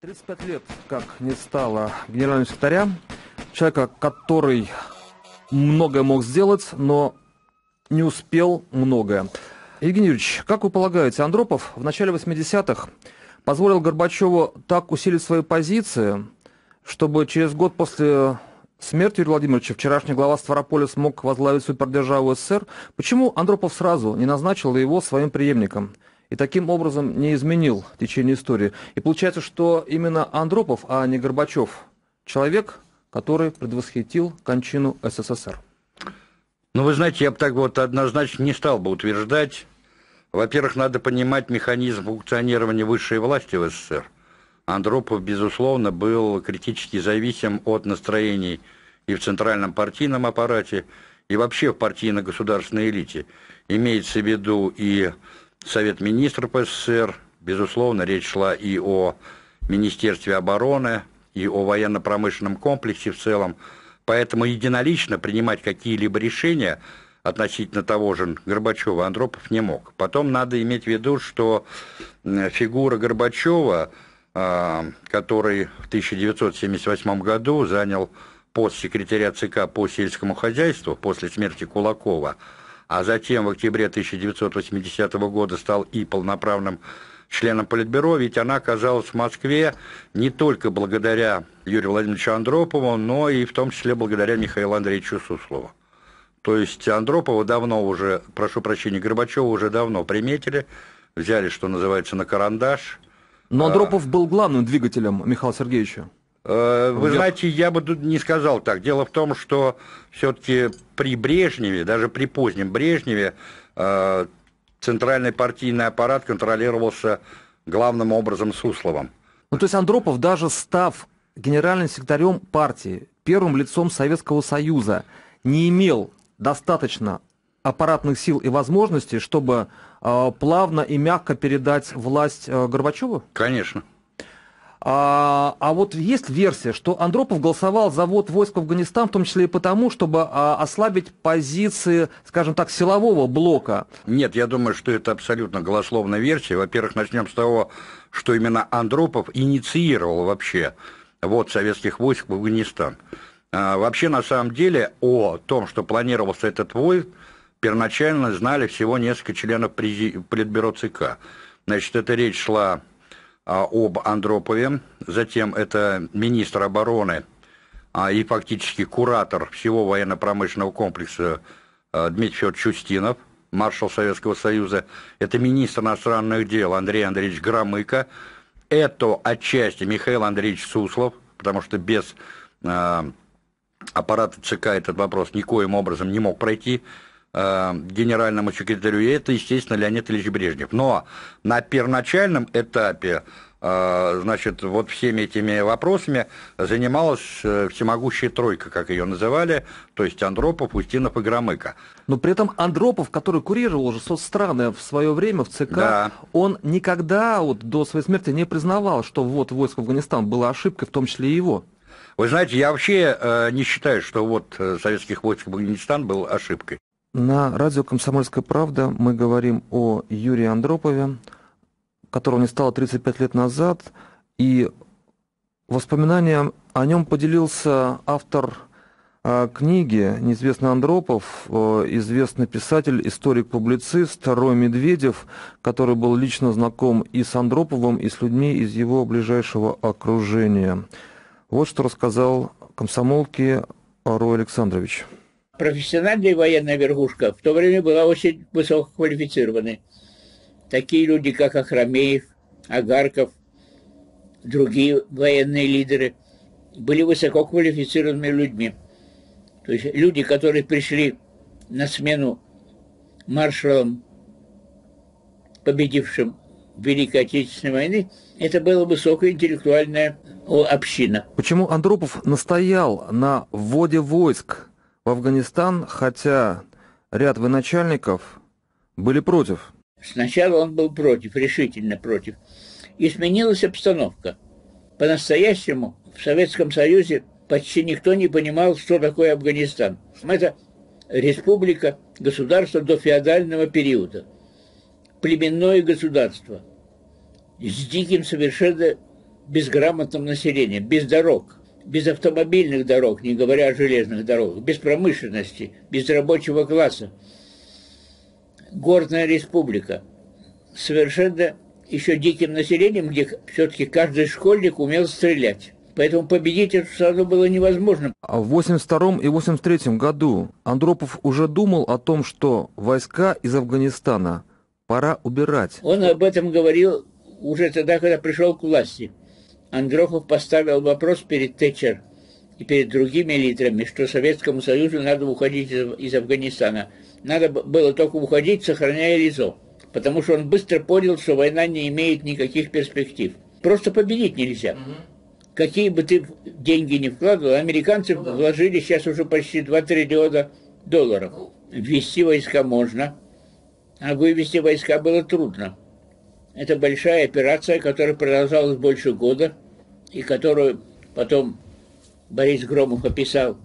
35 лет, как не стало генеральным секретаря, человека, который многое мог сделать, но не успел многое. Евгений Юрьевич, как вы полагаете, Андропов в начале 80-х позволил Горбачеву так усилить свои позиции, чтобы через год после смерти Юрия Владимировича вчерашний глава Ставрополя смог возглавить супердержаву СССР? Почему Андропов сразу не назначил его своим преемником? и таким образом не изменил течение истории. И получается, что именно Андропов, а не Горбачев, человек, который предвосхитил кончину СССР. Ну, вы знаете, я бы так вот однозначно не стал бы утверждать. Во-первых, надо понимать механизм функционирования высшей власти в СССР. Андропов, безусловно, был критически зависим от настроений и в центральном партийном аппарате, и вообще в партийно-государственной элите. Имеется в виду и Совет министров СССР. Безусловно, речь шла и о Министерстве обороны, и о военно-промышленном комплексе в целом. Поэтому единолично принимать какие-либо решения относительно того же Горбачева Андропов не мог. Потом надо иметь в виду, что фигура Горбачева, а, который в 1978 году занял пост секретаря ЦК по сельскому хозяйству после смерти Кулакова – а затем в октябре 1980 года стал и полноправным членом Политбюро, ведь она оказалась в Москве не только благодаря Юрию Владимировичу Андропову, но и в том числе благодаря Михаилу Андреевичу Суслову. То есть Андропова давно уже, прошу прощения, Горбачева уже давно приметили, взяли, что называется, на карандаш. Но а. Андропов а... был главным двигателем Михаила Сергеевича. Э, вы знаете, я бы тут не сказал так. Дело в том, что все-таки при Брежневе, даже при позднем Брежневе, э, центральный партийный аппарат контролировался главным образом Сусловым. Ну, то есть Андропов, даже став генеральным секретарем партии, первым лицом Советского Союза, не имел достаточно аппаратных сил и возможностей, чтобы э, плавно и мягко передать власть э, Горбачеву? Конечно. А, а вот есть версия, что Андропов голосовал за ввод войск в Афганистан, в том числе и потому, чтобы а, ослабить позиции, скажем так, силового блока. Нет, я думаю, что это абсолютно голословная версия. Во-первых, начнем с того, что именно Андропов инициировал вообще ввод советских войск в Афганистан. А, вообще, на самом деле, о том, что планировался этот войск, первоначально знали всего несколько членов прези... Политбюро ЦК. Значит, эта речь шла а, об Андропове, затем это министр обороны а, и фактически куратор всего военно-промышленного комплекса а, Дмитрий Федорович Чустинов, маршал Советского Союза, это министр иностранных дел Андрей Андреевич Громыко, это отчасти Михаил Андреевич Суслов, потому что без аппарата ЦК этот вопрос никоим образом не мог пройти, Э, генеральному секретарю, и это, естественно, Леонид Ильич Брежнев. Но на первоначальном этапе э, значит, вот всеми этими вопросами занималась э, всемогущая тройка, как ее называли, то есть Андропов, Устинов и Громыко. Но при этом Андропов, который курировал уже соцстраны в свое время в ЦК, да. он никогда вот до своей смерти не признавал, что вот войск в Афганистан была ошибкой, в том числе и его. Вы знаете, я вообще э, не считаю, что вот советских войск в Афганистан был ошибкой. На радио «Комсомольская правда» мы говорим о Юрии Андропове, которого не стало 35 лет назад, и воспоминания о нем поделился автор э, книги «Неизвестный Андропов», э, известный писатель, историк-публицист Рой Медведев, который был лично знаком и с Андроповым, и с людьми из его ближайшего окружения. Вот что рассказал комсомолке Рой Александрович профессиональная военная верхушка в то время была очень высококвалифицированной. Такие люди, как Ахрамеев, Агарков, другие военные лидеры, были высококвалифицированными людьми. То есть люди, которые пришли на смену маршалам, победившим в Великой Отечественной войны, это была высокоинтеллектуальная община. Почему Андропов настоял на вводе войск в Афганистан, хотя ряд военачальников были против. Сначала он был против, решительно против. И сменилась обстановка. По-настоящему в Советском Союзе почти никто не понимал, что такое Афганистан. Это республика, государство до феодального периода. Племенное государство. С диким совершенно безграмотным населением, без дорог без автомобильных дорог, не говоря о железных дорогах, без промышленности, без рабочего класса. Горная республика. Совершенно еще диким населением, где все-таки каждый школьник умел стрелять. Поэтому победить эту страну было невозможно. А в 82 м и 83 м году Андропов уже думал о том, что войска из Афганистана пора убирать. Он об этом говорил уже тогда, когда пришел к власти. Андрохов поставил вопрос перед Тэтчер и перед другими лидерами, что Советскому Союзу надо уходить из, из Афганистана. Надо было только уходить, сохраняя лицо, потому что он быстро понял, что война не имеет никаких перспектив. Просто победить нельзя. Угу. Какие бы ты деньги ни вкладывал, американцы ну, да. вложили сейчас уже почти 2 триллиона долларов. Ну. Ввести войска можно, а вывести войска было трудно. Это большая операция, которая продолжалась больше года, и которую потом Борис Громов описал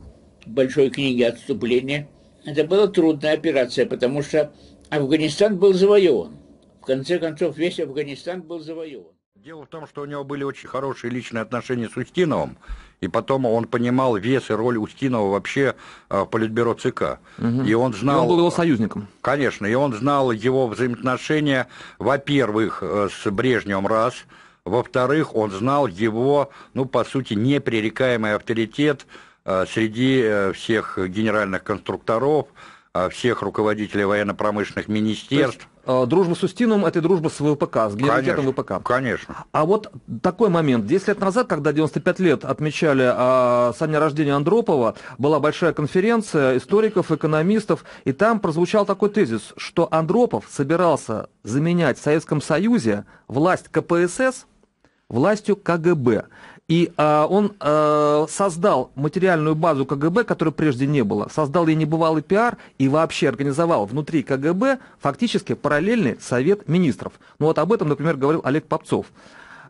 в большой книге «Отступление». Это была трудная операция, потому что Афганистан был завоеван. В конце концов, весь Афганистан был завоеван. Дело в том, что у него были очень хорошие личные отношения с Устиновым, и потом он понимал вес и роль Устинова вообще а, в политбюро ЦК. Угу. И он знал... И он был его союзником. Конечно, и он знал его взаимоотношения, во-первых, э, с Брежневым раз, во-вторых, он знал его, ну, по сути, непререкаемый авторитет э, среди э, всех генеральных конструкторов, всех руководителей военно-промышленных министерств. А, дружба с Устиновым – это дружба с ВПК, с генералитетом ВПК. Конечно. А вот такой момент. 10 лет назад, когда 95 лет отмечали а, со дня рождения Андропова, была большая конференция историков, экономистов, и там прозвучал такой тезис, что Андропов собирался заменять в Советском Союзе власть КПСС властью КГБ. И э, он э, создал материальную базу КГБ, которой прежде не было. Создал ей небывалый пиар и вообще организовал внутри КГБ фактически параллельный совет министров. Ну вот об этом, например, говорил Олег Попцов.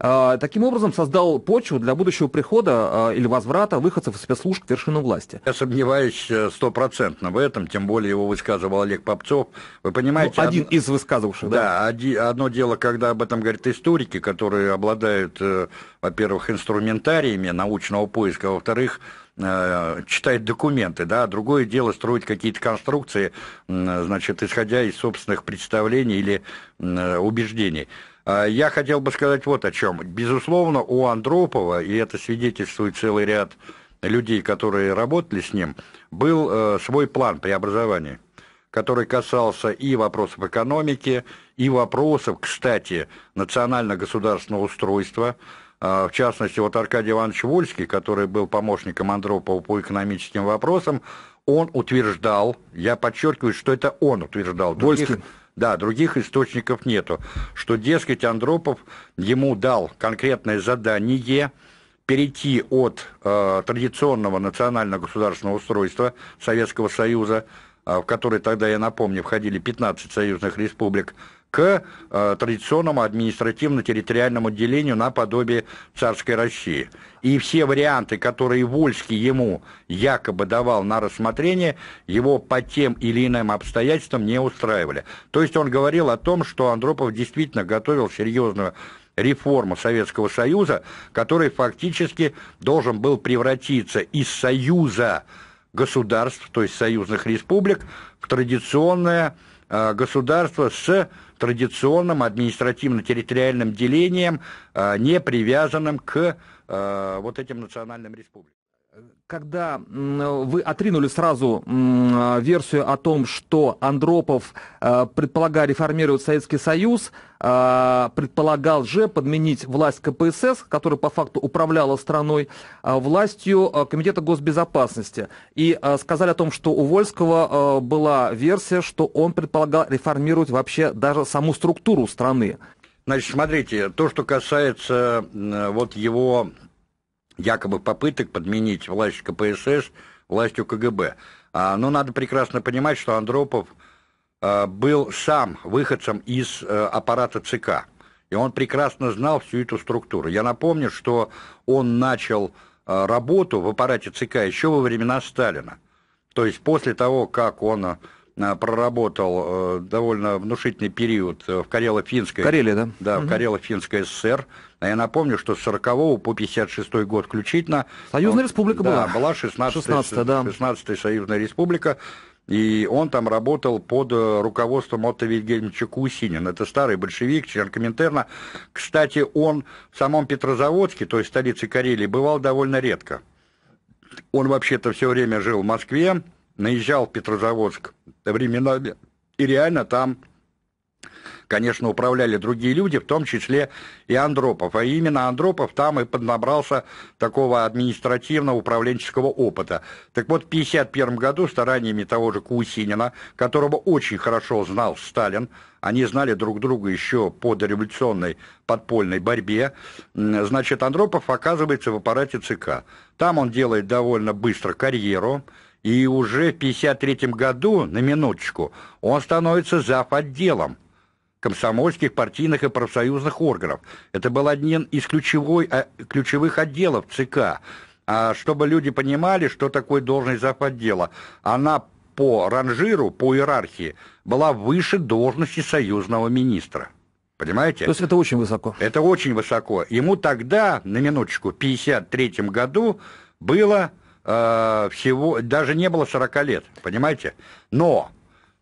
А, таким образом, создал почву для будущего прихода а, или возврата выходцев из спецслужб к вершинам власти. Я сомневаюсь э, стопроцентно в этом, тем более его высказывал Олег Попцов. Вы понимаете... Ну, один од... из высказывавших, да? Да, оди... одно дело, когда об этом говорят историки, которые обладают, э, во-первых, инструментариями научного поиска, а во-вторых, э, читать документы, да, другое дело строить какие-то конструкции, значит, исходя из собственных представлений или убеждений. А, я хотел бы сказать вот о чем. Безусловно, у Андропова, и это свидетельствует целый ряд людей, которые работали с ним, был э, свой план преобразования, который касался и вопросов экономики, и вопросов, кстати, национально-государственного устройства. А, в частности, вот Аркадий Иванович Вольский, который был помощником Андропова по экономическим вопросам, он утверждал, я подчеркиваю, что это он утверждал. Других, Вольский. Да, других источников нету. Что, дескать, Андропов ему дал конкретное задание перейти от э, традиционного национально-государственного устройства Советского Союза, э, в который тогда, я напомню, входили 15 союзных республик, к э, традиционному административно-территориальному делению наподобие царской России. И все варианты, которые Вольский ему якобы давал на рассмотрение, его по тем или иным обстоятельствам не устраивали. То есть он говорил о том, что Андропов действительно готовил серьезную реформу Советского Союза, который фактически должен был превратиться из союза государств, то есть союзных республик, в традиционное Э, государства с традиционным административно-территориальным делением, э, не привязанным к э, вот этим национальным республикам. Когда вы отринули сразу версию о том, что Андропов, э, предполагая реформировать Советский Союз, э, предполагал же подменить власть КПСС, которая по факту управляла страной, э, властью Комитета госбезопасности. И сказали о том, что у Вольского была версия, что он предполагал реформировать вообще даже саму структуру страны. Значит, смотрите, то, что касается вот его якобы попыток подменить власть КПСС властью КГБ. А, но надо прекрасно понимать, что Андропов а, был сам выходцем из а, аппарата ЦК. И он прекрасно знал всю эту структуру. Я напомню, что он начал а, работу в аппарате ЦК еще во времена Сталина. То есть после того, как он а, Э, проработал э, довольно внушительный период э, в Карело-Финской... Карелия, да? Да, угу. в Карело-Финской ССР. А я напомню, что с 40 по 56 год включительно... Союзная он, республика да, была. была 16, 16 да. 16 Союзная республика. И он там работал под руководством Отто Вильгельмовича Кусинина. Это старый большевик, член Коминтерна. Кстати, он в самом Петрозаводске, то есть столице Карелии, бывал довольно редко. Он вообще-то все время жил в Москве, наезжал в Петрозаводск временами, и реально там, конечно, управляли другие люди, в том числе и Андропов. А именно Андропов там и поднабрался такого административно-управленческого опыта. Так вот, в 1951 году стараниями того же Кусинина, которого очень хорошо знал Сталин, они знали друг друга еще по дореволюционной подпольной борьбе. Значит, Андропов оказывается в аппарате ЦК. Там он делает довольно быстро карьеру и уже в 1953 году, на минуточку, он становится зав. отделом комсомольских, партийных и профсоюзных органов. Это был один из ключевой, э, ключевых отделов ЦК. А чтобы люди понимали, что такое должность зав. отдела, она по ранжиру, по иерархии, была выше должности союзного министра. Понимаете? То есть это очень высоко. Это очень высоко. Ему тогда, на минуточку, в 1953 году было Э, всего, даже не было 40 лет, понимаете? Но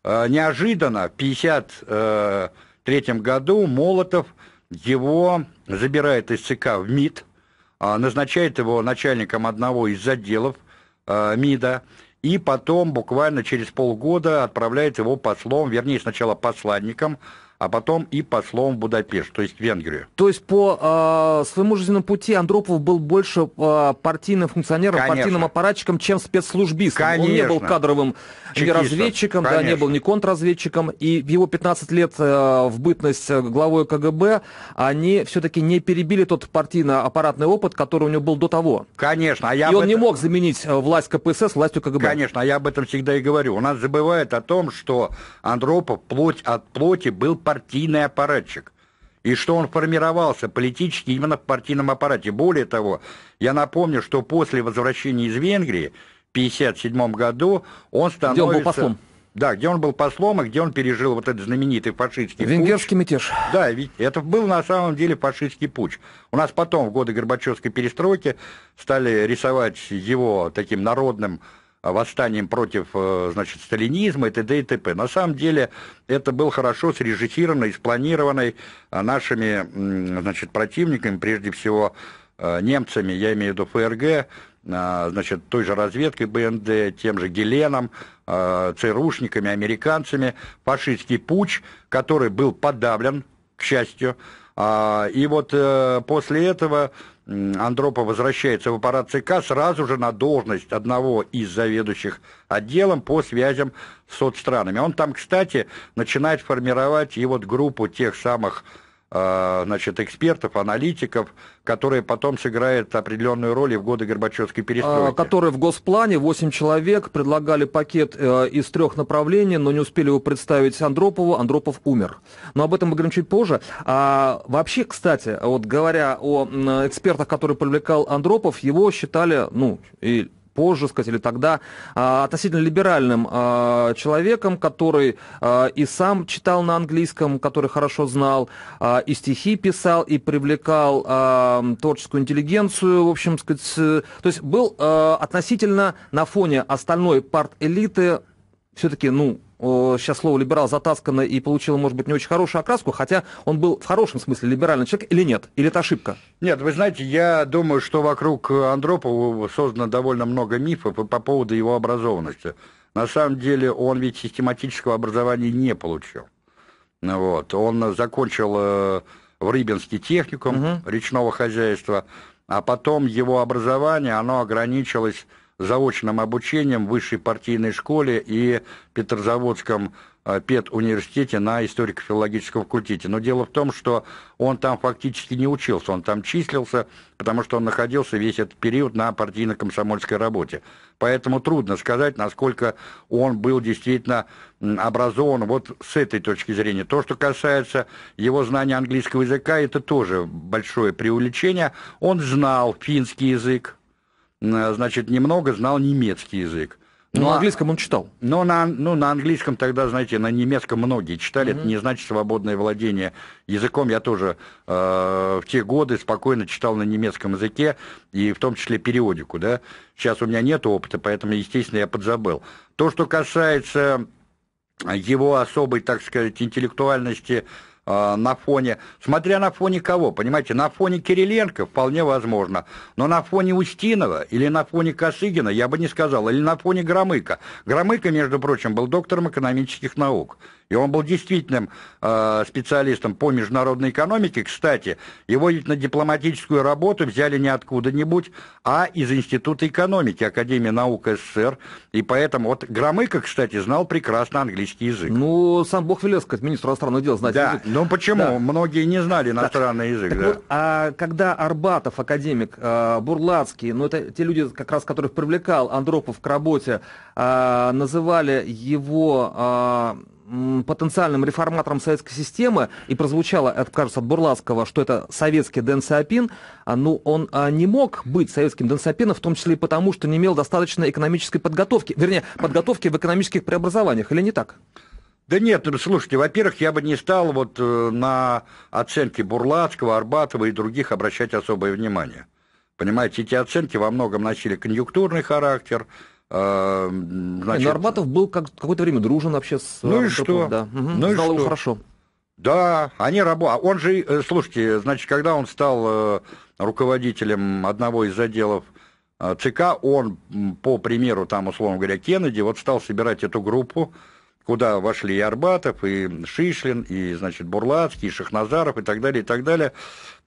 э, неожиданно в 1953 году Молотов его забирает из ЦК в МИД, э, назначает его начальником одного из отделов э, МИДа, и потом буквально через полгода отправляет его послом, вернее, сначала посланником, а потом и послом в Будапешт, то есть в Венгрию. То есть по э, своему жизненному пути Андропов был больше э, партийным функционером, Конечно. партийным аппаратчиком, чем спецслужбистом. Конечно. Он не был кадровым Чекистом. разведчиком, Конечно. да, не был ни контрразведчиком. И в его 15 лет э, в бытность э, главой КГБ они все-таки не перебили тот партийно-аппаратный опыт, который у него был до того. Конечно. А я и он этом... не мог заменить э, власть КПСС властью КГБ. Конечно, а я об этом всегда и говорю. У нас забывают о том, что Андропов плоть от плоти был партийным партийный аппаратчик. И что он формировался политически именно в партийном аппарате. Более того, я напомню, что после возвращения из Венгрии в 1957 году он становится... Где он был послом? Да, где он был послом, и где он пережил вот этот знаменитый фашистский Венгерский путь. мятеж. Да, ведь это был на самом деле фашистский путь. У нас потом, в годы Горбачевской перестройки, стали рисовать его таким народным восстанием против, э, значит, сталинизма и т.д. и т.п. На самом деле это был хорошо срежиссированный, спланированный э, нашими, значит, противниками, прежде всего э, немцами, я имею в виду ФРГ, значит, той же разведкой БНД, тем же Геленом, ЦРУшниками, американцами, фашистский путь, который был подавлен, к счастью, а, и вот э, после этого Андропов возвращается в аппарат ЦК сразу же на должность одного из заведующих отделом по связям с соцстранами. Он там, кстати, начинает формировать и вот группу тех самых Э, значит, экспертов, аналитиков, которые потом сыграют определенную роль и в годы Горбачевской а, перестройки. Которые в Госплане, 8 человек, предлагали пакет э, из трех направлений, но не успели его представить Андропову, Андропов умер. Но об этом мы говорим чуть позже. А вообще, кстати, вот говоря о экспертах, которые привлекал Андропов, его считали, ну, и позже, сказать, или тогда, а, относительно либеральным а, человеком, который а, и сам читал на английском, который хорошо знал, и стихи писал, и привлекал творческую интеллигенцию, в общем, сказать, э, то есть был относительно на фоне остальной парт-элиты все-таки, ну, сейчас слово либерал затаскано и получило, может быть, не очень хорошую окраску, хотя он был в хорошем смысле либеральный человек или нет? Или это ошибка? Нет, вы знаете, я думаю, что вокруг Андропова создано довольно много мифов по поводу его образованности. На самом деле он ведь систематического образования не получил. Вот. Он закончил э, в Рыбинске техникум угу. речного хозяйства, а потом его образование, оно ограничилось заочным обучением в высшей партийной школе и Петрозаводском э, педуниверситете на историко-филологическом факультете. Но дело в том, что он там фактически не учился, он там числился, потому что он находился весь этот период на партийно-комсомольской работе. Поэтому трудно сказать, насколько он был действительно образован вот с этой точки зрения. То, что касается его знания английского языка, это тоже большое преувеличение. Он знал финский язык, Э, значит, немного знал немецкий язык. Ну, но, но на английском он читал. Но на, ну, на английском тогда, знаете, на немецком многие читали. Mm-hmm. Это не значит свободное владение языком. Я тоже э, в те годы спокойно читал на немецком языке, и в том числе периодику. Да? Сейчас у меня нет опыта, поэтому, естественно, я подзабыл. То, что касается его особой, так сказать, интеллектуальности, э, на фоне, смотря на фоне кого, понимаете, на фоне Кириленко вполне возможно, но на фоне Устинова или на фоне Косыгина я бы не сказал, или на фоне Громыка. Громыка, между прочим, был доктором экономических наук. И он был действительным э, специалистом по международной экономике. Кстати, его ведь на дипломатическую работу взяли не откуда-нибудь, а из Института экономики Академии наук СССР. И поэтому вот Громыко, кстати, знал прекрасно английский язык. Ну, сам Бог велел сказать министру иностранных дел знать да. язык. Ну почему? Да. Многие не знали иностранный да. язык. Так да. вот, а когда Арбатов, академик, э, Бурлацкий, ну это те люди, как раз которых привлекал Андропов к работе, э, называли его... Э, потенциальным реформатором советской системы, и прозвучало, это, кажется, от Бурлаского, что это советский Дэн Сапин, ну, он не мог быть советским Дэн Сапином, в том числе и потому, что не имел достаточно экономической подготовки, вернее, подготовки в экономических преобразованиях, или не так? Да нет, ну, слушайте, во-первых, я бы не стал вот э, на оценки Бурлацкого, Арбатова и других обращать особое внимание. Понимаете, эти оценки во многом носили конъюнктурный характер. Э, ну, значит... Не, Арбатов был как, какое-то время дружен вообще с... Ну и э, что? Да. Угу. Ну Знал и его что? хорошо. Да, они работали. Он же, э, слушайте, значит, когда он стал руководителем одного из отделов ЦК, он, по примеру, там, условно говоря, Кеннеди, вот стал собирать эту группу, куда вошли и Арбатов, и Шишлин, и, значит, Бурлацкий, и Шахназаров, и так далее, и так далее.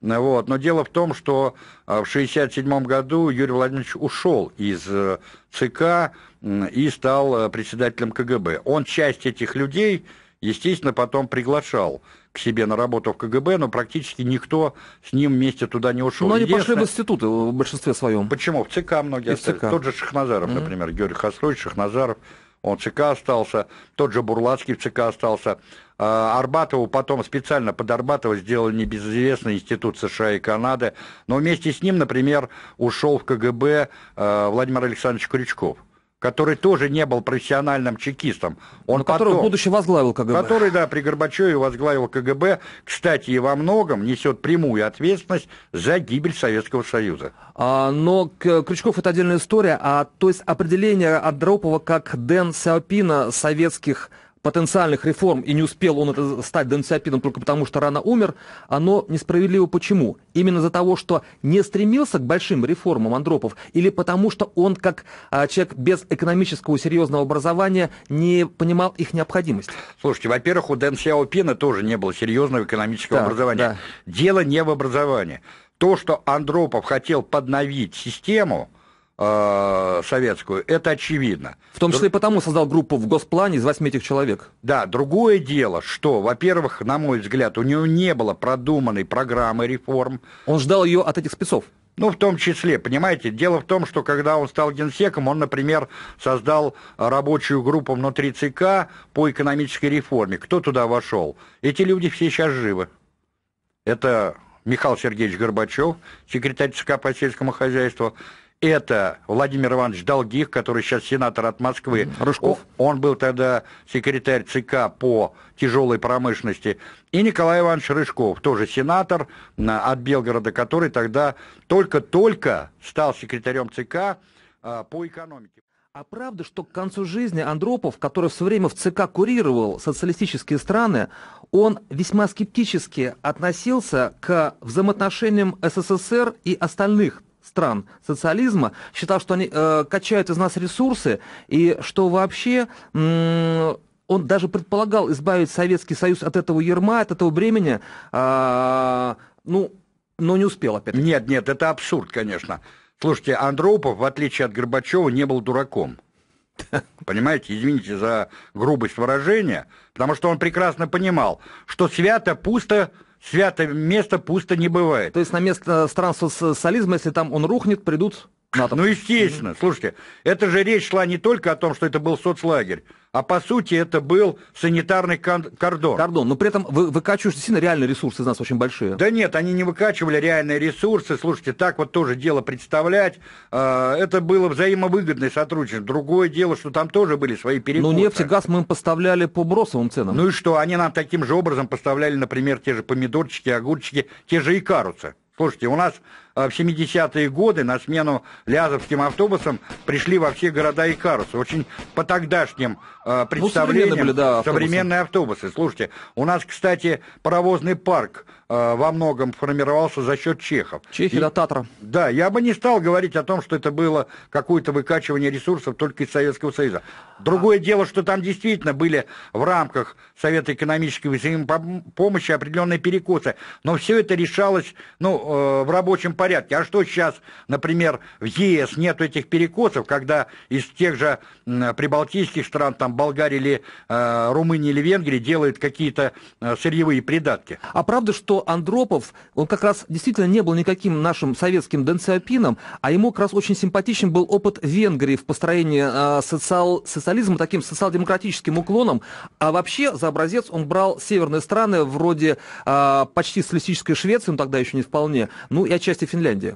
Вот. Но дело в том, что а, в 1967 году Юрий Владимирович ушел из э, ЦК и стал э, председателем КГБ. Он часть этих людей, естественно, потом приглашал к себе на работу в КГБ, но практически никто с ним вместе туда не ушел. Но они пошли в институты э, в большинстве своем. Почему? В ЦК многие. ЦК. Тот же Шахназаров, mm-hmm. например, Георгий Хасрович, Шахназаров – он в ЦК остался, тот же Бурлацкий в ЦК остался. А, Арбатову потом специально под Арбатова сделали небезызвестный институт США и Канады, но вместе с ним, например, ушел в КГБ а, Владимир Александрович Крючков который тоже не был профессиональным чекистом. Он Но который потом, в будущем возглавил КГБ. Который, да, при Горбачеве возглавил КГБ, кстати, и во многом несет прямую ответственность за гибель Советского Союза. А, но Крючков это отдельная история, а то есть определение Андропова как Дэн Сяопина советских потенциальных реформ, и не успел он это стать Дэн Сяопином только потому, что рано умер, оно несправедливо почему? Именно за того, что не стремился к большим реформам Андропов, или потому, что он, как а, человек без экономического серьезного образования, не понимал их необходимость? Слушайте, во-первых, у Дэн Сяопина тоже не было серьезного экономического да, образования. Да. Дело не в образовании. То, что Андропов хотел подновить систему, Э, советскую. Это очевидно. В том числе Др... и потому создал группу в Госплане из восьми этих человек. Да, другое дело, что, во-первых, на мой взгляд, у него не было продуманной программы реформ. Он ждал ее от этих спецов. Ну, в том числе, понимаете, дело в том, что когда он стал генсеком, он, например, создал рабочую группу внутри ЦК по экономической реформе. Кто туда вошел? Эти люди все сейчас живы. Это Михаил Сергеевич Горбачев, секретарь ЦК по сельскому хозяйству, это Владимир Иванович Долгих, который сейчас сенатор от Москвы. Рыжков. Он был тогда секретарь ЦК по тяжелой промышленности. И Николай Иванович Рыжков, тоже сенатор от Белгорода, который тогда только-только стал секретарем ЦК а, по экономике. А правда, что к концу жизни Андропов, который в свое время в ЦК курировал социалистические страны, он весьма скептически относился к взаимоотношениям СССР и остальных стран социализма считал, что они э, качают из нас ресурсы, и что вообще э, он даже предполагал избавить Советский Союз от этого ерма, от этого бремени, э, ну, но не успел опять. Нет, нет, это абсурд, конечно. Слушайте, Андропов, в отличие от Горбачева, не был дураком. Понимаете, извините за грубость выражения, потому что он прекрасно понимал, что свято пусто свято место пусто не бывает. То есть на место странства социализма, если там он рухнет, придут НАТО. Ну, естественно. mm Слушайте, это же речь шла не только о том, что это был соцлагерь, а по сути это был санитарный кордон. Кордон, но при этом вы выкачиваете сильно реальные ресурсы из нас очень большие. Да нет, они не выкачивали реальные ресурсы. Слушайте, так вот тоже дело представлять. А, это было взаимовыгодное сотрудничество. Другое дело, что там тоже были свои перекосы. Ну нефть и газ мы им поставляли по бросовым ценам. Ну и что, они нам таким же образом поставляли, например, те же помидорчики, огурчики, те же икарусы. Слушайте, у нас э, в 70-е годы на смену лязовским автобусам пришли во все города и карусы. Очень по тогдашним представлениям э, ну, современные, были, да, автобусы. современные автобусы. Слушайте, у нас, кстати, паровозный парк Э, во многом формировался за счет чехов. Чехи до Татра. Да, я бы не стал говорить о том, что это было какое-то выкачивание ресурсов только из Советского Союза. Другое а... дело, что там действительно были в рамках Совета экономической взаимопомощи определенные перекосы. Но все это решалось ну, э, в рабочем порядке. А что сейчас, например, в ЕС нет этих перекосов, когда из тех же прибалтийских стран, там Болгарии или э, Румынии или Венгрии делают какие-то э, сырьевые придатки? А правда, что что Андропов, он как раз действительно не был никаким нашим советским денциопином, а ему как раз очень симпатичен был опыт Венгрии в построении э, социал, социализма таким социал-демократическим уклоном. А вообще за образец он брал северные страны вроде э, почти социалистической Швеции, но тогда еще не вполне, ну и отчасти Финляндии.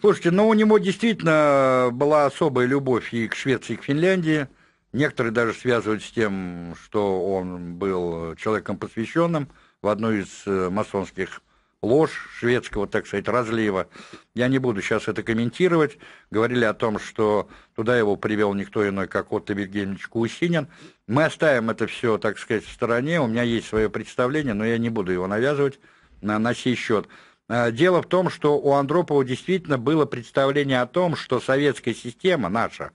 Слушайте, ну у него действительно была особая любовь и к Швеции, и к Финляндии. Некоторые даже связывают с тем, что он был человеком посвященным – в одну из э, масонских лож шведского, так сказать, разлива. Я не буду сейчас это комментировать. Говорили о том, что туда его привел никто иной, как Отто Вильгельмович Каусинин. Мы оставим это все, так сказать, в стороне. У меня есть свое представление, но я не буду его навязывать на, на сей счет. А, дело в том, что у Андропова действительно было представление о том, что советская система наша,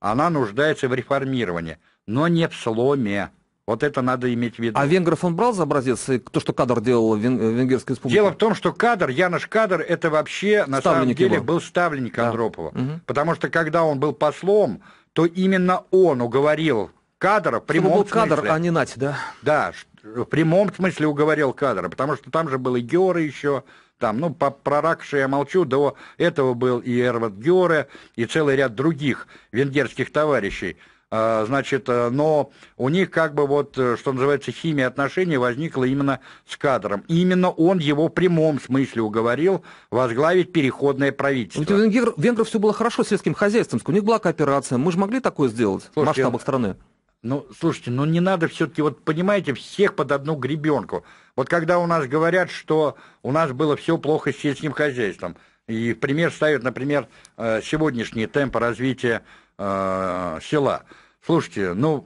она нуждается в реформировании, но не в сломе. Вот это надо иметь в виду. А венгров он брал за образец, то, что кадр делал в э, Венгерской республике? Дело в том, что кадр, Янош Кадр, это вообще на самом деле его. был ставленник да. Андропова. Угу. Потому что когда он был послом, то именно он уговорил кадра в прямом Чтобы был кадр, а не Нать, да? Да, в прямом смысле уговорил кадра, потому что там же был и Георы еще, там, ну, по, про ракши я молчу, до этого был и Эрват Георе, и целый ряд других венгерских товарищей. А, значит, э, но у них как бы вот, э, что называется, химия отношений возникла именно с кадром. Именно он его в прямом смысле уговорил возглавить переходное ну, правительство. у венгр, венгров все было хорошо с сельским хозяйством, у них была кооперация, мы же могли такое сделать Слушайте, в масштабах страны. Ну, ну, слушайте, ну не надо все-таки, вот понимаете, всех под одну гребенку. Вот когда у нас говорят, что у нас было все плохо с сельским хозяйством, и пример ставят, например, э, сегодняшние темпы развития э, села – Слушайте, ну,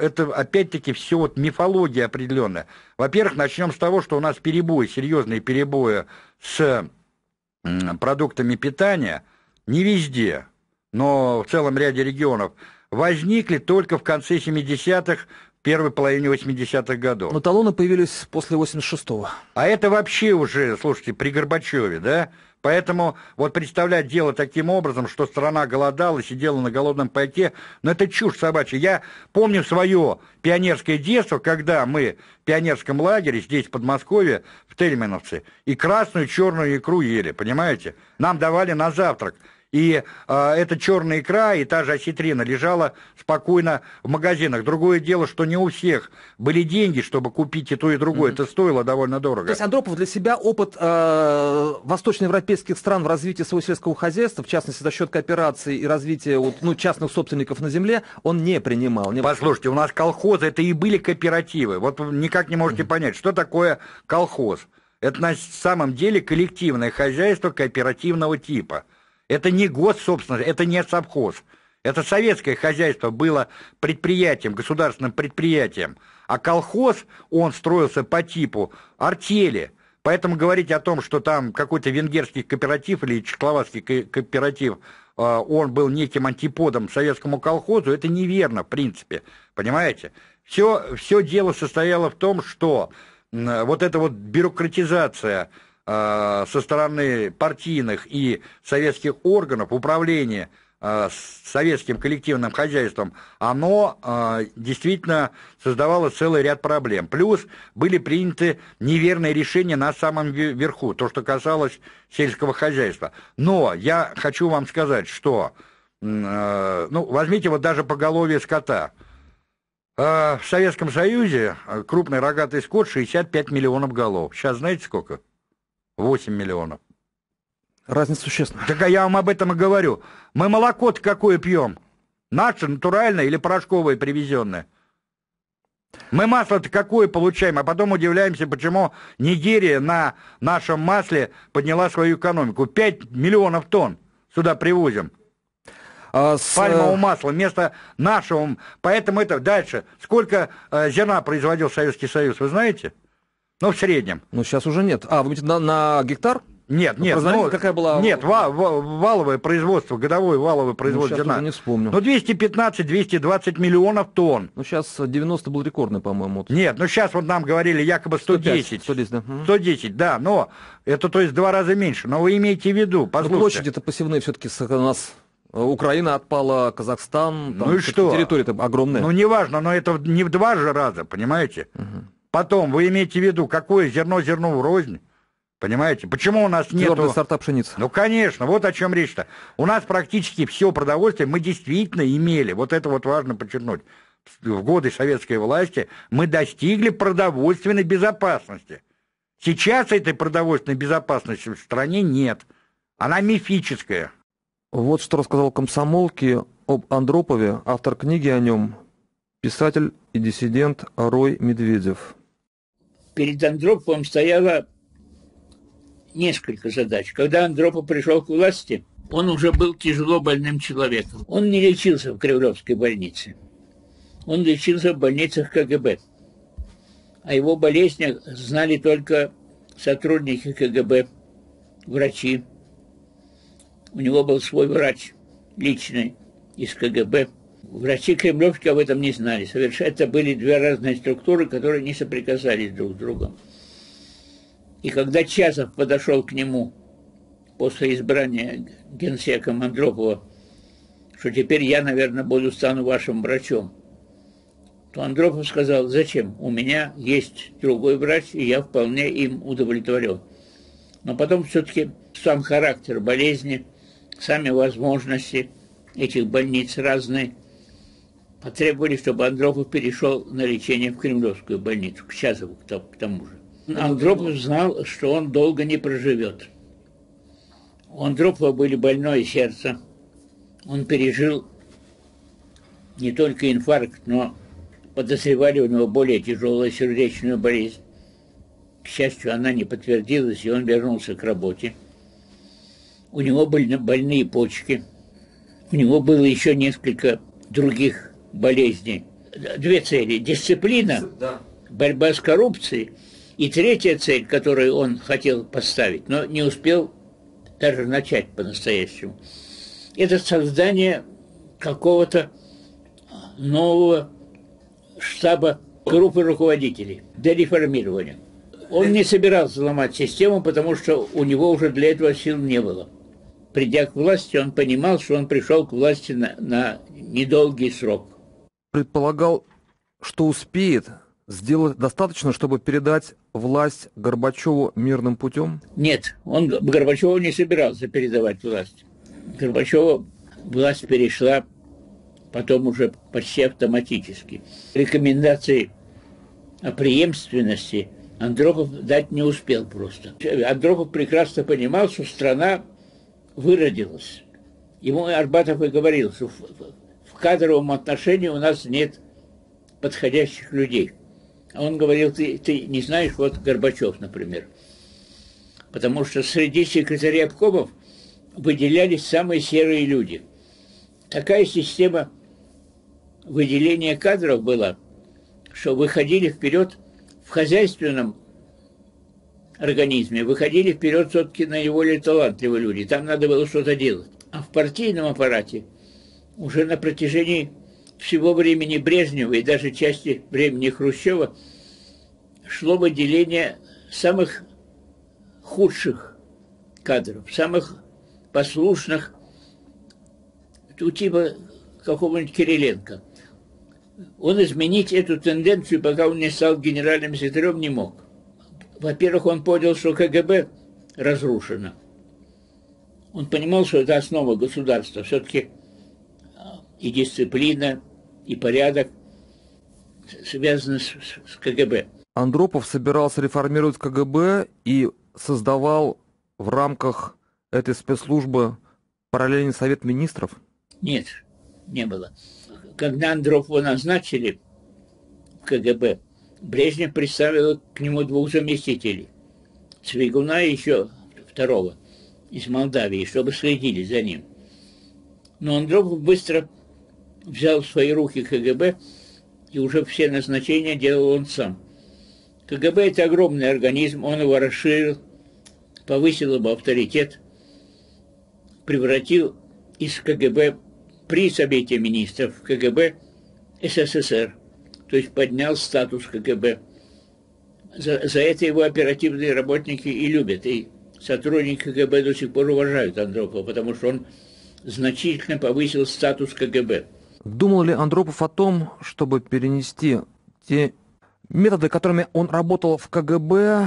э, это опять-таки все вот мифология определенная. Во-первых, начнем с того, что у нас перебои, серьезные перебои с продуктами питания не везде, но в целом ряде регионов возникли только в конце 70-х, первой половине 80-х годов. Но талоны появились после 86-го. А это вообще уже, слушайте, при Горбачеве, да? Поэтому вот представлять дело таким образом, что страна голодала, сидела на голодном пайке, ну это чушь собачья. Я помню свое пионерское детство, когда мы в пионерском лагере здесь, в Подмосковье, в Тельмановце, и красную, черную икру ели, понимаете? Нам давали на завтрак – и э, эта черная икра и та же осетрина лежала спокойно в магазинах. Другое дело, что не у всех были деньги, чтобы купить и то, и другое. Mm-hmm. Это стоило довольно дорого. То есть Андропов для себя опыт э, восточноевропейских стран в развитии своего сельского хозяйства, в частности, за счет кооперации и развития вот, ну, частных собственников на земле, он не принимал. Не... Послушайте, у нас колхозы, это и были кооперативы. Вот вы никак не можете mm-hmm. понять, что такое колхоз. Это на самом деле коллективное хозяйство кооперативного типа. Это не госсобственность, это не совхоз. Это советское хозяйство было предприятием, государственным предприятием. А колхоз, он строился по типу артели. Поэтому говорить о том, что там какой-то венгерский кооператив или чехословацкий кооператив, а, он был неким антиподом советскому колхозу, это неверно, в принципе. Понимаете? Все, все дело состояло в том, что вот эта вот бюрократизация – Э, со стороны партийных и советских органов управления э, советским коллективным хозяйством, оно э, действительно создавало целый ряд проблем. Плюс были приняты неверные решения на самом верху, то, что касалось сельского хозяйства. Но я хочу вам сказать, что, ну, возьмите вот даже поголовье скота. в Советском Союзе крупный рогатый скот 65 миллионов голов. Сейчас знаете сколько? 8 миллионов. Разница существенная. Так а я вам об этом и говорю. Мы молоко-то какое пьем? Наше, натуральное или порошковое привезенное? Мы масло-то какое получаем, а потом удивляемся, почему Нигерия на нашем масле подняла свою экономику. 5 миллионов тонн сюда привозим. А с... Пальмового э, масла вместо нашего. Поэтому это дальше. Сколько э, зерна производил Советский Союз, вы знаете? Ну, в среднем. Ну, сейчас уже нет. А, вы имеете на, на гектар? Нет, нет. Ну, какая была... Нет, ва- ва- валовое производство, годовое валовое ну, производство. Ну, сейчас зерна. не вспомню. Ну, 215-220 миллионов тонн. Ну, сейчас 90 был рекордный, по-моему. Вот. Нет, ну, сейчас вот нам говорили якобы 110. 105, 110, да. 110, да, но это, то есть, в два раза меньше. Но вы имеете в виду, ну, послушайте. Ну, площади-то посевные все-таки у нас э, Украина отпала, Казахстан. Там ну и что? Территория-то огромная. Ну, неважно, но это не в два же раза, понимаете? Угу. Потом, вы имеете в виду, какое зерно зерну в рознь? Понимаете? Почему у нас нет... Твердая сорта пшеницы. Ну, конечно, вот о чем речь-то. У нас практически все продовольствие мы действительно имели. Вот это вот важно подчеркнуть. В годы советской власти мы достигли продовольственной безопасности. Сейчас этой продовольственной безопасности в стране нет. Она мифическая. Вот что рассказал комсомолке об Андропове, автор книги о нем, писатель и диссидент Рой Медведев перед Андроповым стояло несколько задач. Когда Андропов пришел к власти, он уже был тяжело больным человеком. Он не лечился в Кремлевской больнице. Он лечился в больницах КГБ. О его болезнях знали только сотрудники КГБ, врачи. У него был свой врач личный из КГБ – Врачи кремлевские об этом не знали. Совершенно. Это были две разные структуры, которые не соприкасались друг с другом. И когда Часов подошел к нему после избрания генсека Андропова, что теперь я, наверное, буду стану вашим врачом, то Андропов сказал, зачем, у меня есть другой врач, и я вполне им удовлетворен. Но потом все-таки сам характер болезни, сами возможности этих больниц разные – потребовали, чтобы Андропов перешел на лечение в Кремлевскую больницу, к Чазову, к тому же. Ну, Андропов знал, что он долго не проживет. У Андропова были больное сердце. Он пережил не только инфаркт, но подозревали у него более тяжелую сердечную болезнь. К счастью, она не подтвердилась, и он вернулся к работе. У него были больные почки. У него было еще несколько других болезни Две цели. Дисциплина, борьба с коррупцией. И третья цель, которую он хотел поставить, но не успел даже начать по-настоящему, это создание какого-то нового штаба группы руководителей для реформирования. Он не собирался ломать систему, потому что у него уже для этого сил не было. Придя к власти, он понимал, что он пришел к власти на, на недолгий срок предполагал, что успеет сделать достаточно, чтобы передать власть Горбачеву мирным путем? Нет, он Горбачеву не собирался передавать власть. Горбачеву власть перешла потом уже почти автоматически. Рекомендации о преемственности Андропов дать не успел просто. Андропов прекрасно понимал, что страна выродилась. Ему Арбатов и говорил, что кадровом отношении у нас нет подходящих людей. Он говорил, ты, ты не знаешь, вот Горбачев, например. Потому что среди секретарей обкомов выделялись самые серые люди. Такая система выделения кадров была, что выходили вперед в хозяйственном организме, выходили вперед все-таки наиболее талантливые люди. Там надо было что-то делать. А в партийном аппарате – уже на протяжении всего времени Брежнева и даже части времени Хрущева шло выделение самых худших кадров, самых послушных, у ну, типа какого-нибудь Кириленко. Он изменить эту тенденцию, пока он не стал генеральным секретарем, не мог. Во-первых, он понял, что КГБ разрушено. Он понимал, что это основа государства. Все-таки и дисциплина, и порядок связаны с, с КГБ. Андропов собирался реформировать КГБ и создавал в рамках этой спецслужбы параллельный совет министров? Нет, не было. Когда Андропова назначили в КГБ, Брежнев представил к нему двух заместителей. Свигуна и еще второго из Молдавии, чтобы следили за ним. Но Андропов быстро взял в свои руки КГБ, и уже все назначения делал он сам. КГБ – это огромный организм, он его расширил, повысил его авторитет, превратил из КГБ при Совете Министров в КГБ СССР, то есть поднял статус КГБ. За, за это его оперативные работники и любят, и сотрудники КГБ до сих пор уважают Андропова, потому что он значительно повысил статус КГБ. Думал ли Андропов о том, чтобы перенести те методы, которыми он работал в КГБ,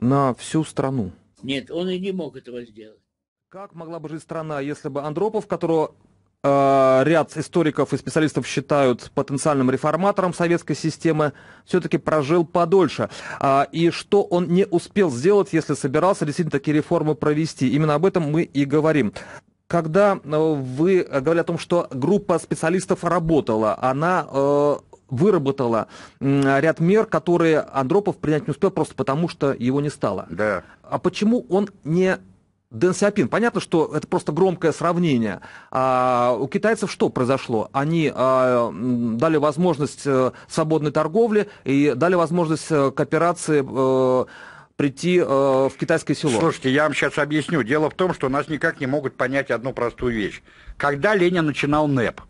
на всю страну? Нет, он и не мог этого сделать. Как могла бы жить страна, если бы Андропов, которого э, ряд историков и специалистов считают потенциальным реформатором советской системы, все-таки прожил подольше? А, и что он не успел сделать, если собирался действительно такие реформы провести? Именно об этом мы и говорим когда э, вы э, говорили о том, что группа специалистов работала, она э, выработала ряд мер, которые Андропов принять не успел просто потому, что его не стало. Да. А почему он не Дэн Сяопин, понятно, что это просто громкое сравнение. А у китайцев что произошло? Они а, дали возможность свободной торговли и дали возможность кооперации а, прийти э, в китайское село? Слушайте, я вам сейчас объясню. Дело в том, что нас никак не могут понять одну простую вещь. Когда Ленин начинал НЭП,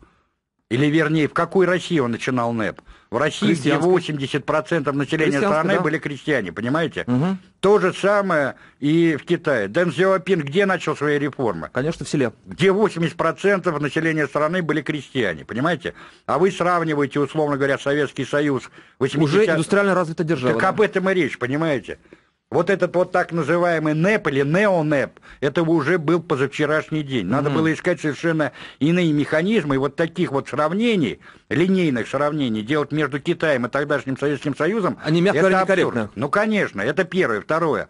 или вернее, в какой России он начинал НЭП? В России, где 80% населения страны да. были крестьяне, понимаете? Угу. То же самое и в Китае. Дэн Сяопин где начал свои реформы? Конечно, в селе. Где 80% населения страны были крестьяне, понимаете? А вы сравниваете, условно говоря, Советский Союз... 80... Уже индустриально развита держава. Так да. об этом и речь, понимаете? Вот этот вот так называемый НЭП или неонэп, это уже был позавчерашний день. Надо mm-hmm. было искать совершенно иные механизмы. И вот таких вот сравнений, линейных сравнений, делать между Китаем и тогдашним Советским Союзом... Они, мягко говоря, некорректно. Ну, конечно, это первое. Второе.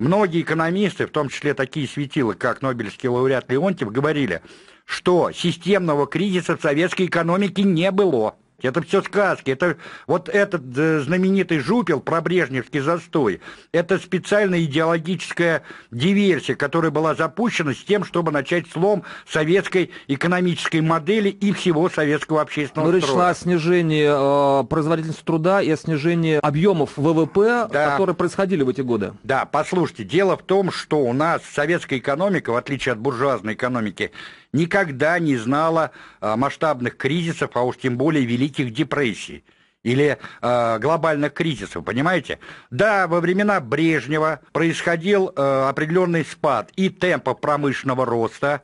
Многие экономисты, в том числе такие светилы, как Нобелевский лауреат Леонтьев, говорили, что системного кризиса в советской экономике не было. Это все сказки. Это вот этот э, знаменитый жупел про брежневский застой. Это специальная идеологическая диверсия, которая была запущена с тем, чтобы начать слом советской экономической модели и всего советского общественного Но строя. речь шла о снижении э, производительности труда и о снижении объемов ВВП, да. которые происходили в эти годы. Да, послушайте, дело в том, что у нас советская экономика, в отличие от буржуазной экономики, никогда не знала а, масштабных кризисов, а уж тем более великих депрессий или э, глобальных кризисов, понимаете? Да, во времена Брежнева происходил э, определенный спад и темпов промышленного роста,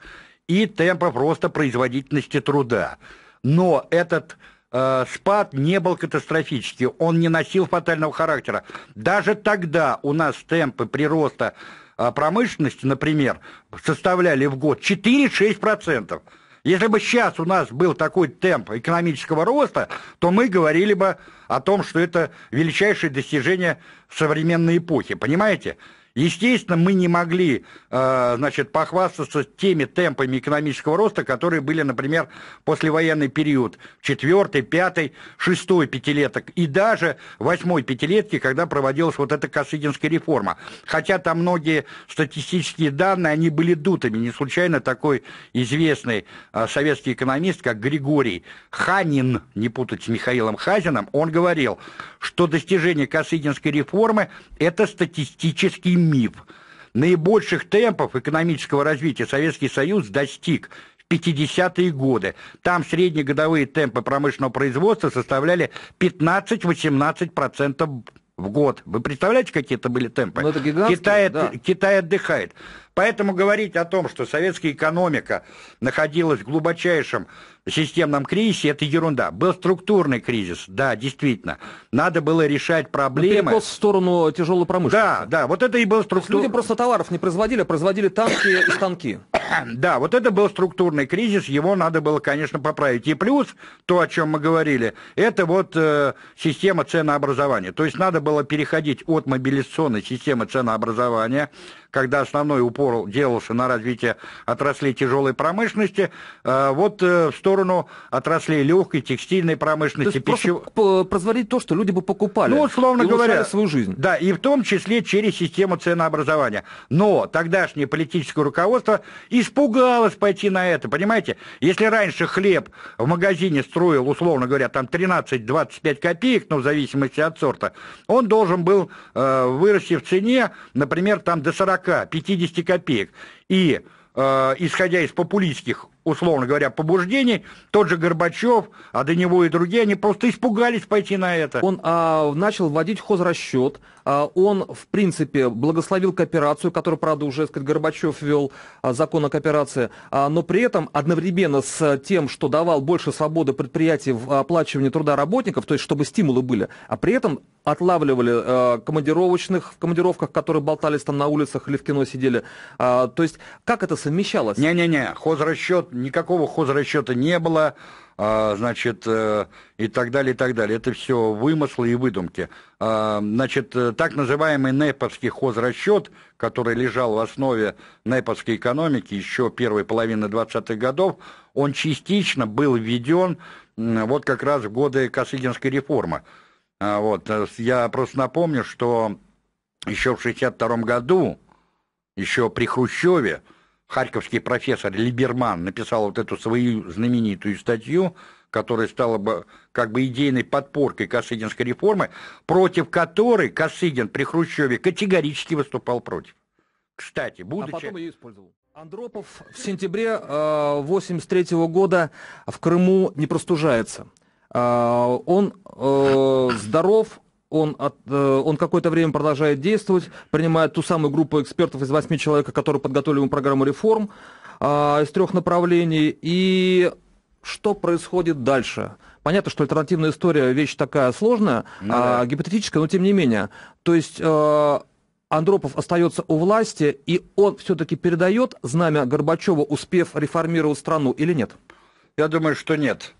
и темпов роста производительности труда. Но этот э, спад не был катастрофический, он не носил фатального характера. Даже тогда у нас темпы прироста а, промышленности, например, составляли в год 4-6%. Если бы сейчас у нас был такой темп экономического роста, то мы говорили бы о том, что это величайшее достижение современной эпохи, понимаете? Естественно, мы не могли э, значит, похвастаться теми темпами экономического роста, которые были, например, послевоенный период, четвертый, пятый, шестой пятилеток и даже восьмой пятилетки, когда проводилась вот эта Косыгинская реформа. Хотя там многие статистические данные, они были дутыми. Не случайно такой известный э, советский экономист, как Григорий Ханин, не путать с Михаилом Хазином, он говорил, что достижение Косыгинской реформы – это статистический МИП. Наибольших темпов экономического развития Советский Союз достиг 50-е годы. Там среднегодовые темпы промышленного производства составляли 15-18% в год. Вы представляете, какие это были темпы? Но ну, это Китай, да. Китай отдыхает. Поэтому говорить о том, что советская экономика находилась в глубочайшем системном кризисе, это ерунда. Был структурный кризис, да, действительно. Надо было решать ну, проблемы. Но перекос в сторону тяжелой промышленности. Да, да, вот это и был структурный... Люди просто товаров не производили, а производили танки и станки. Да, вот это был структурный кризис, его надо было, конечно, поправить. И плюс, то, о чем мы говорили, это вот э, система ценообразования. То есть надо было переходить от мобилизационной системы ценообразования когда основной упор делался на развитие отраслей тяжелой промышленности, э, вот э, в сторону отраслей легкой, текстильной промышленности, то производить то, что люди бы покупали. Ну, условно говоря, свою жизнь. Да, и в том числе через систему ценообразования. Но тогдашнее политическое руководство испугалось пойти на это, понимаете? Если раньше хлеб в магазине строил, условно говоря, там 13-25 копеек, ну, в зависимости от сорта, он должен был э, вырасти в цене, например, там до 40 40, 50 копеек. И, э, исходя из популистских условно говоря, побуждений, тот же Горбачев, а до него и другие, они просто испугались пойти на это. Он а, начал вводить хозрасчет, а, он, в принципе, благословил кооперацию, которую, правда, уже, сказать, Горбачев ввел а, закон о кооперации, а, но при этом одновременно с тем, что давал больше свободы предприятий в оплачивании труда работников, то есть чтобы стимулы были, а при этом отлавливали а, командировочных в командировках, которые болтались там на улицах или в кино сидели. А, то есть как это совмещалось? Не-не-не, хозрасчет никакого хозрасчета не было, а, значит, э, и так далее, и так далее. Это все вымыслы и выдумки. А, значит, э, так называемый НЭПовский хозрасчет, который лежал в основе НЭПовской экономики еще первой половины 20-х годов, он частично был введен вот как раз в годы Косыгинской реформы. А, вот. Э, я просто напомню, что еще в 1962 году, еще при Хрущеве, харьковский профессор Либерман написал вот эту свою знаменитую статью, которая стала бы как бы идейной подпоркой Косыгинской реформы, против которой Косыгин при Хрущеве категорически выступал против. Кстати, а будучи... А потом ее использовал. Андропов в сентябре 1983 э, -го года в Крыму не простужается. Э, он э, здоров, он, от, э, он какое-то время продолжает действовать, принимает ту самую группу экспертов из восьми человек, которые подготовили ему программу реформ а, из трех направлений. И что происходит дальше? Понятно, что альтернативная история вещь такая сложная, ну, а, да. а, гипотетическая, но тем не менее. То есть э, Андропов остается у власти, и он все-таки передает знамя Горбачева, успев реформировать страну или нет? Я думаю, что нет.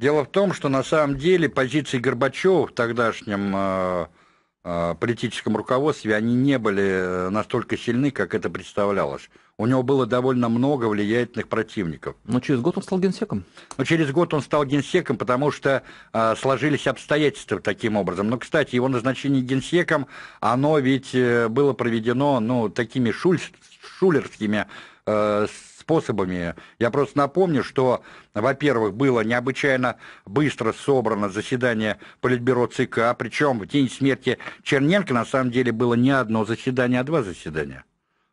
Дело в том, что на самом деле позиции Горбачева в тогдашнем э, э, политическом руководстве, они не были э, настолько сильны, как это представлялось. У него было довольно много влиятельных противников. Но через год он стал генсеком. Но через год он стал генсеком, потому что э, сложились обстоятельства таким образом. Но, кстати, его назначение генсеком, оно ведь было проведено ну, такими шуль, шулерскими э, способами. Я просто напомню, что, во-первых, было необычайно быстро собрано заседание Политбюро ЦК, причем в день смерти Черненко на самом деле было не одно заседание, а два заседания.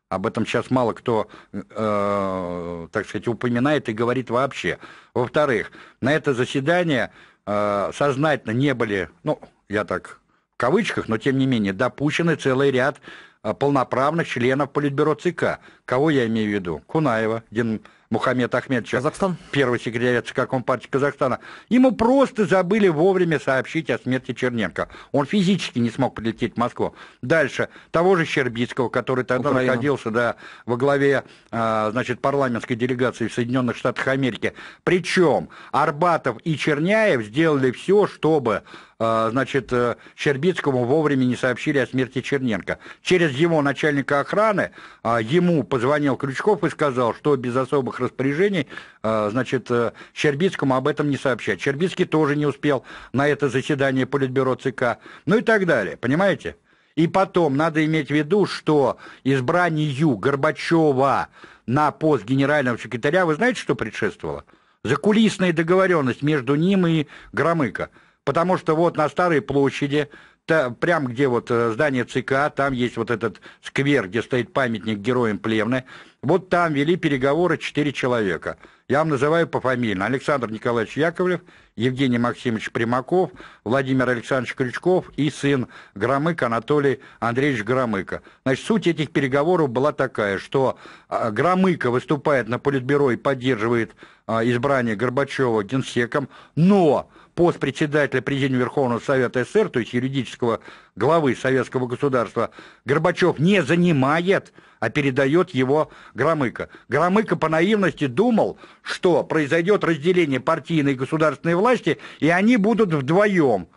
Об этом сейчас мало кто, э, так сказать, упоминает и говорит вообще. Во-вторых, на это заседание э, сознательно не были, ну, я так в кавычках, но тем не менее, допущены целый ряд Э, полноправных членов Политбюро ЦК. Кого я имею в виду? Кунаева, Дин Мухаммед Ахмедович, Казахстан. первый секретарь ЦК Компартии Казахстана. Ему просто забыли вовремя сообщить о смерти Черненко. Он физически не смог прилететь в Москву. Дальше того же Щербицкого, который тогда Украина. находился да, во главе а, значит, парламентской делегации в Соединенных Штатах Америки. Причем Арбатов и Черняев сделали все, чтобы а, значит, э, Щербицкому вовремя не сообщили о смерти Черненко. Через его начальника охраны а, ему позвонил Крючков и сказал, что без особых распоряжений, а, значит, э, Щербицкому об этом не сообщать. Щербицкий тоже не успел на это заседание Политбюро ЦК, ну и так далее, понимаете? И потом, надо иметь в виду, что избранию Горбачева на пост генерального секретаря, вы знаете, что предшествовало? Закулисная договоренность между ним и Громыко – потому что вот на Старой площади, та, прям где вот э, здание ЦК, там есть вот этот сквер, где стоит памятник героям Плевны, вот там вели переговоры четыре человека. Я вам называю по фамилии: Александр Николаевич Яковлев, Евгений Максимович Примаков, Владимир Александрович Крючков и сын Громык Анатолий Андреевич Громыко. Значит, суть этих переговоров была такая, что а, Громыко выступает на Политбюро и поддерживает а, избрание Горбачева генсеком, но пост председателя Президиума Верховного Совета СССР, то есть юридического главы советского государства, Горбачев не занимает, а передает его Громыко. Громыко по наивности думал, что произойдет разделение партийной и государственной власти, и они будут вдвоем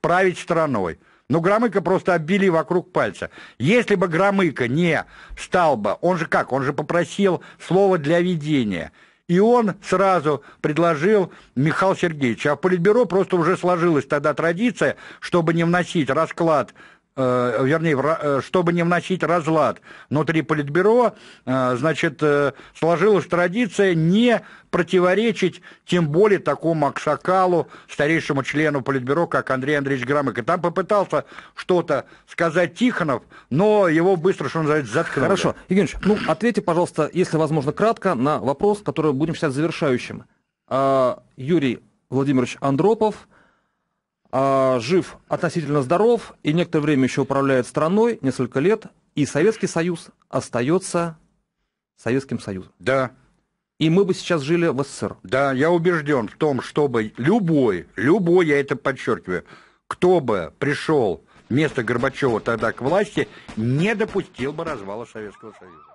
править страной. Но Громыко просто обвели вокруг пальца. Если бы Громыко не стал бы, он же как, он же попросил слово для ведения – и он сразу предложил Михаил Сергеевичу. А в Политбюро просто уже сложилась тогда традиция, чтобы не вносить расклад Э, вернее, э, чтобы не вносить разлад внутри Политбюро, э, значит, сложилась традиция не противоречить, тем более такому Аксакалу, старейшему члену Политбюро, как Андрей Андреевич Громыко. Там попытался что-то сказать Тихонов, но его быстро, что называется, заткнули. Хорошо. Евгеньевич, ну, ответьте, пожалуйста, если возможно, кратко на вопрос, который будем считать завершающим. А, Юрий Владимирович Андропов – а, жив, относительно здоров и некоторое время еще управляет страной, несколько лет, и Советский Союз остается Советским Союзом. Да. И мы бы сейчас жили в СССР. Да, я убежден в том, чтобы любой, любой, я это подчеркиваю, кто бы пришел вместо Горбачева тогда к власти, не допустил бы развала Советского Союза.